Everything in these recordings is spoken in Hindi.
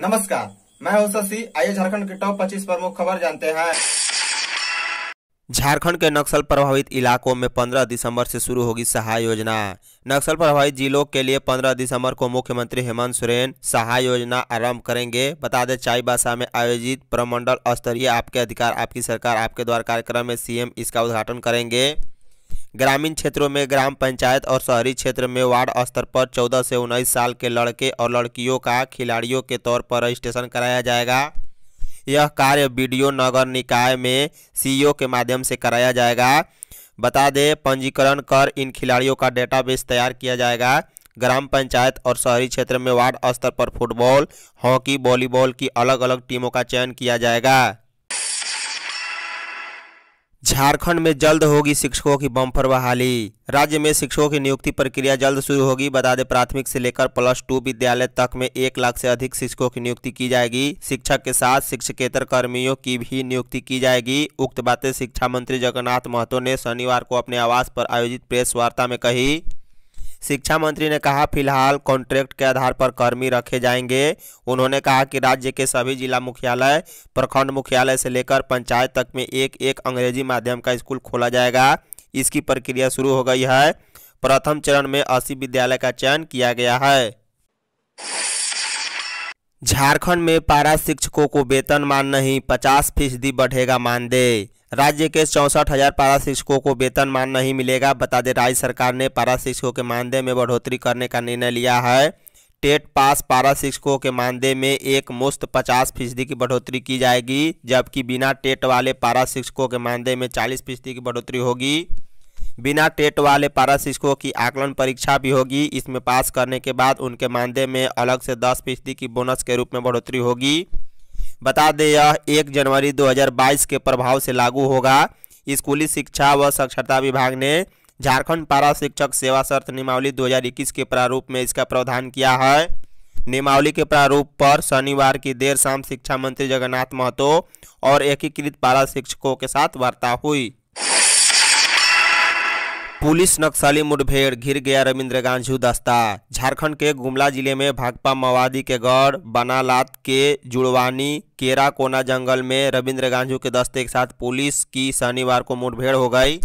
नमस्कार मैं हूं शशि आइए झारखंड के टॉप 25 प्रमुख खबर जानते हैं झारखंड के नक्सल प्रभावित इलाकों में 15 दिसंबर से शुरू होगी सहाय योजना नक्सल प्रभावित जिलों के लिए 15 दिसंबर को मुख्यमंत्री हेमंत सोरेन सहाय योजना आरंभ करेंगे बता दें चाईबासा में आयोजित प्रमंडल स्तरीय आपके अधिकार आपकी सरकार आपके द्वारा कार्यक्रम में सीएम इसका उद्घाटन करेंगे ग्रामीण क्षेत्रों में ग्राम पंचायत और शहरी क्षेत्र में वार्ड स्तर पर 14 से 19 साल के लड़के और लड़कियों का खिलाड़ियों के तौर पर रजिस्ट्रेशन कराया जाएगा यह कार्य वीडियो नगर निकाय में सीईओ के माध्यम से कराया जाएगा बता दें पंजीकरण कर इन खिलाड़ियों का डेटाबेस तैयार किया जाएगा ग्राम पंचायत और शहरी क्षेत्र में वार्ड स्तर पर फुटबॉल हॉकी वॉलीबॉल की अलग अलग टीमों का चयन किया जाएगा झारखंड में जल्द होगी शिक्षकों की बम्पर बहाली राज्य में शिक्षकों की नियुक्ति प्रक्रिया जल्द शुरू होगी बता दें प्राथमिक से लेकर प्लस टू विद्यालय तक में एक लाख से अधिक शिक्षकों की नियुक्ति की जाएगी शिक्षक के साथ शिक्षकेतर कर्मियों की भी नियुक्ति की जाएगी उक्त बातें शिक्षा मंत्री जगन्नाथ महतो ने शनिवार को अपने आवास पर आयोजित प्रेस वार्ता में कही शिक्षा मंत्री ने कहा फिलहाल कॉन्ट्रैक्ट के आधार पर कर्मी रखे जाएंगे उन्होंने कहा कि राज्य के सभी जिला मुख्यालय प्रखंड मुख्यालय से लेकर पंचायत तक में एक एक अंग्रेजी माध्यम का स्कूल खोला जाएगा इसकी प्रक्रिया शुरू हो गई है प्रथम चरण में अस्सी विद्यालय का चयन किया गया है झारखंड में पारा शिक्षकों को वेतन मान नहीं पचास फीसदी बढ़ेगा मानदेय राज्य के चौंसठ हज़ार पारा शिक्षकों को वेतन मान नहीं मिलेगा बता दें राज्य सरकार ने पारा शिक्षकों के मानदेय में बढ़ोतरी करने का निर्णय लिया है टेट पास पारा शिक्षकों के मानदेय में एक मुश्त पचास फीसदी की बढ़ोतरी की जाएगी जबकि बिना टेट वाले पारा शिक्षकों के मानदेय में चालीस फीसदी की बढ़ोतरी होगी बिना टेट वाले पारा शिक्षकों की आकलन परीक्षा भी होगी इसमें पास करने के बाद उनके मानदेय में अलग से दस फीसदी की बोनस के रूप में बढ़ोतरी होगी बता दें यह एक जनवरी 2022 के प्रभाव से लागू होगा स्कूली शिक्षा व साक्षरता विभाग ने झारखंड पारा शिक्षक सेवा शर्त नियमावली 2021 के प्रारूप में इसका प्रावधान किया है नियमावली के प्रारूप पर शनिवार की देर शाम शिक्षा मंत्री जगन्नाथ महतो और एकीकृत पारा शिक्षकों के साथ वार्ता हुई पुलिस नक्सली मुठभेड़ घिर गया रविंद्र गांझू दस्ता झारखंड के गुमला जिले में भाकपा माओवादी के गढ़ बनालात के जुड़वानी केरा कोना जंगल में रविंद्र गांझू के दस्ते के साथ पुलिस की शनिवार को मुठभेड़ हो गई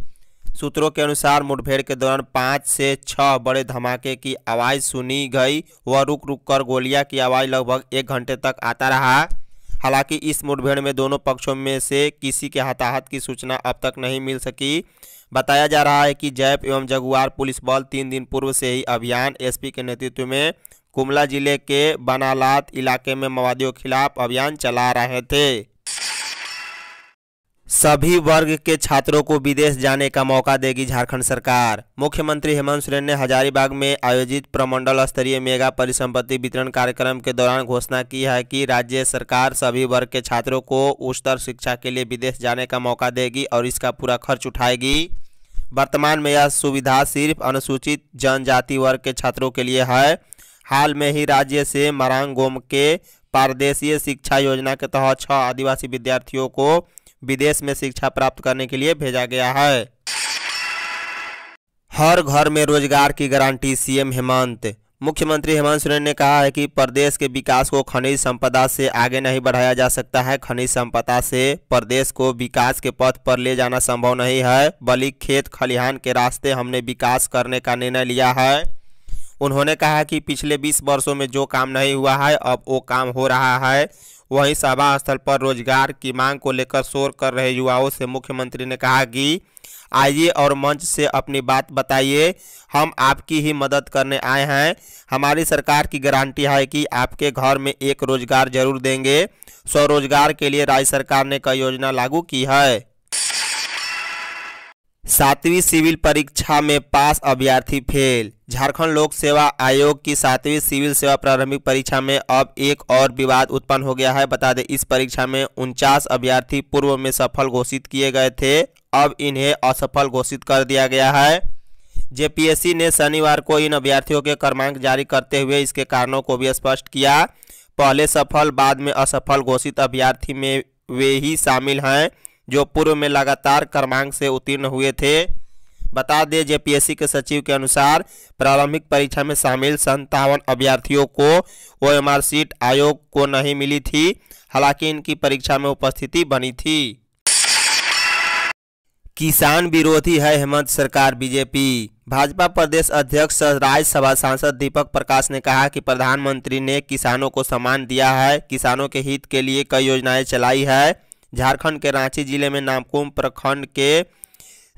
सूत्रों के अनुसार मुठभेड़ के दौरान पाँच से छह बड़े धमाके की आवाज़ सुनी गई व रुक रुक कर गोलियां की आवाज़ लगभग एक घंटे तक आता रहा हालांकि इस मुठभेड़ में दोनों पक्षों में से किसी के हताहत की सूचना अब तक नहीं मिल सकी बताया जा रहा है कि जैप एवं जगुआर पुलिस बल तीन दिन पूर्व से ही अभियान एसपी के नेतृत्व में कुमला जिले के बनालात इलाके में माओवादियों के खिलाफ अभियान चला रहे थे सभी वर्ग के छात्रों को विदेश जाने का मौका देगी झारखंड सरकार मुख्यमंत्री हेमंत सोरेन ने हजारीबाग में आयोजित प्रमंडल स्तरीय मेगा परिसंपत्ति वितरण कार्यक्रम के दौरान घोषणा की है कि राज्य सरकार सभी वर्ग के छात्रों को उच्चतर शिक्षा के लिए विदेश जाने का मौका देगी और इसका पूरा खर्च उठाएगी वर्तमान में यह सुविधा सिर्फ अनुसूचित जनजाति वर्ग के छात्रों के लिए है हाल में ही राज्य से मरांगोम के पारदेशीय शिक्षा योजना के तहत छः आदिवासी विद्यार्थियों को विदेश में शिक्षा प्राप्त करने के लिए भेजा गया है हर घर में रोजगार की गारंटी सीएम हेमंत मुख्यमंत्री हेमंत सोरेन ने कहा है कि प्रदेश के विकास को खनिज संपदा से आगे नहीं बढ़ाया जा सकता है खनिज संपदा से प्रदेश को विकास के पथ पर ले जाना संभव नहीं है बल्कि खेत खलिहान के रास्ते हमने विकास करने का निर्णय लिया है उन्होंने कहा कि पिछले 20 वर्षों में जो काम नहीं हुआ है अब वो काम हो रहा है वहीं सभा स्थल पर रोजगार की मांग को लेकर शोर कर रहे युवाओं से मुख्यमंत्री ने कहा कि आइए और मंच से अपनी बात बताइए हम आपकी ही मदद करने आए हैं हमारी सरकार की गारंटी है कि आपके घर में एक रोजगार जरूर देंगे स्वरोजगार के लिए राज्य सरकार ने कई योजना लागू की है सातवीं सिविल परीक्षा में पास अभ्यर्थी फेल झारखंड लोक सेवा आयोग की सातवीं सिविल सेवा प्रारंभिक परीक्षा में अब एक और विवाद उत्पन्न हो गया है बता दें इस परीक्षा में उनचास अभ्यर्थी पूर्व में सफल घोषित किए गए थे अब इन्हें असफल घोषित कर दिया गया है जेपीएससी ने शनिवार को इन अभ्यर्थियों के क्रमांक जारी करते हुए इसके कारणों को भी स्पष्ट किया पहले सफल बाद में असफल घोषित अभ्यर्थी में वे ही शामिल हैं जो पूर्व में लगातार क्रमांक से उत्तीर्ण हुए थे बता दें जेपीएससी के सचिव के अनुसार प्रारंभिक परीक्षा में शामिल संतावन अभ्यर्थियों को ओ सीट आयोग को नहीं मिली थी हालांकि इनकी परीक्षा में उपस्थिति बनी थी किसान विरोधी है हेमंत सरकार बीजेपी भाजपा प्रदेश अध्यक्ष राज्यसभा सांसद दीपक प्रकाश ने कहा कि प्रधानमंत्री ने किसानों को सम्मान दिया है किसानों के हित के लिए कई योजनाएं चलाई है झारखंड के रांची जिले में नामकुम प्रखंड के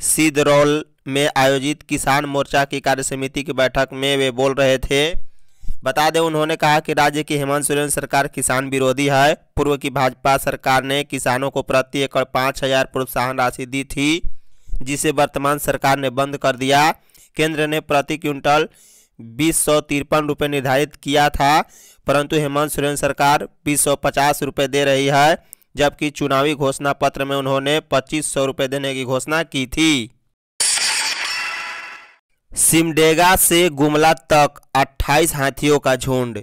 सिदरौल में आयोजित किसान मोर्चा की कार्य समिति की बैठक में वे बोल रहे थे बता दें उन्होंने कहा कि राज्य की हेमंत सोरेन सरकार किसान विरोधी है पूर्व की भाजपा सरकार ने किसानों को प्रति एकड़ पाँच हजार प्रोत्साहन राशि दी थी जिसे वर्तमान सरकार ने बंद कर दिया केंद्र ने प्रति क्विंटल बीस सौ तिरपन रुपये निर्धारित किया था परंतु हेमंत सोरेन सरकार बीस सौ पचास रुपये दे रही है जबकि चुनावी घोषणा पत्र में उन्होंने पच्चीस सौ रुपये देने की घोषणा की थी सिमडेगा से गुमला तक 28 हाथियों का झुंड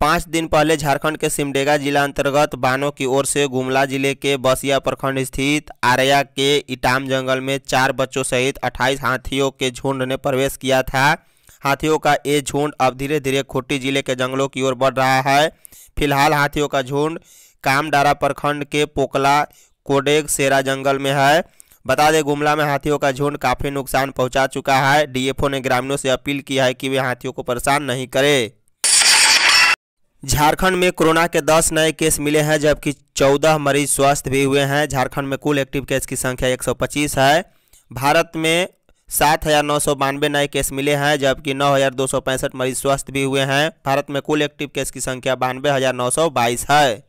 पाँच दिन पहले झारखंड के सिमडेगा जिला अंतर्गत बानों की ओर से गुमला जिले के बसिया प्रखंड स्थित आर्या के इटाम जंगल में चार बच्चों सहित 28 हाथियों के झुंड ने प्रवेश किया था हाथियों का ये झुंड अब धीरे धीरे खुट्टी जिले के जंगलों की ओर बढ़ रहा है फिलहाल हाथियों का झुंड कामडारा प्रखंड के पोकला कोडेग सेरा जंगल में है बता दें गुमला में हाथियों का झुंड काफ़ी नुकसान पहुंचा चुका है डीएफओ ने ग्रामीणों से अपील की है कि वे हाथियों को परेशान नहीं करें झारखंड में कोरोना के 10 नए केस मिले हैं जबकि 14 मरीज स्वस्थ भी हुए हैं झारखंड में कुल एक्टिव केस की संख्या 125 है भारत में सात हज़ार नौ सौ बानवे नए केस मिले हैं जबकि नौ हज़ार दो सौ पैंसठ मरीज स्वस्थ भी हुए हैं भारत में कुल एक्टिव केस की संख्या बानवे हज़ार नौ सौ बाईस है